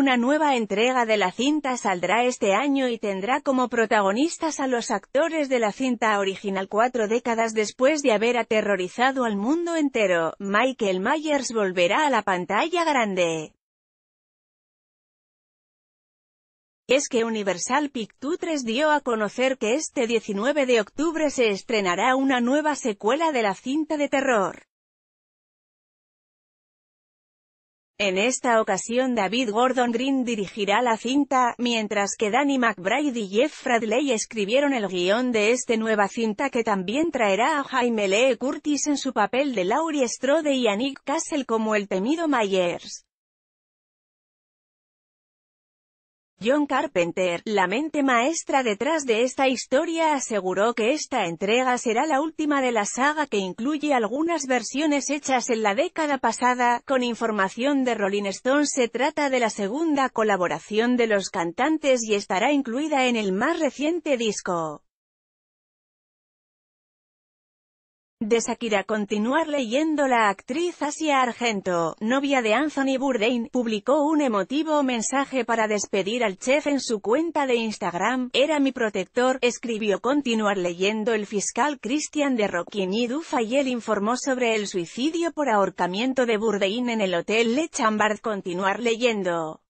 Una nueva entrega de la cinta saldrá este año y tendrá como protagonistas a los actores de la cinta original cuatro décadas después de haber aterrorizado al mundo entero, Michael Myers volverá a la pantalla grande. es que Universal Pictures dio a conocer que este 19 de octubre se estrenará una nueva secuela de la cinta de terror. En esta ocasión David Gordon Green dirigirá la cinta, mientras que Danny McBride y Jeff Fradley escribieron el guión de esta nueva cinta que también traerá a Jaime Lee Curtis en su papel de Laurie Strode y a Nick Castle como el temido Myers. John Carpenter, la mente maestra detrás de esta historia aseguró que esta entrega será la última de la saga que incluye algunas versiones hechas en la década pasada, con información de Rolling Stone se trata de la segunda colaboración de los cantantes y estará incluida en el más reciente disco. de Shakira continuar leyendo la actriz Asia Argento, novia de Anthony Bourdain, publicó un emotivo mensaje para despedir al chef en su cuenta de Instagram, era mi protector, escribió continuar leyendo el fiscal Christian de y y Dufayel informó sobre el suicidio por ahorcamiento de Bourdain en el Hotel Le Chambard continuar leyendo.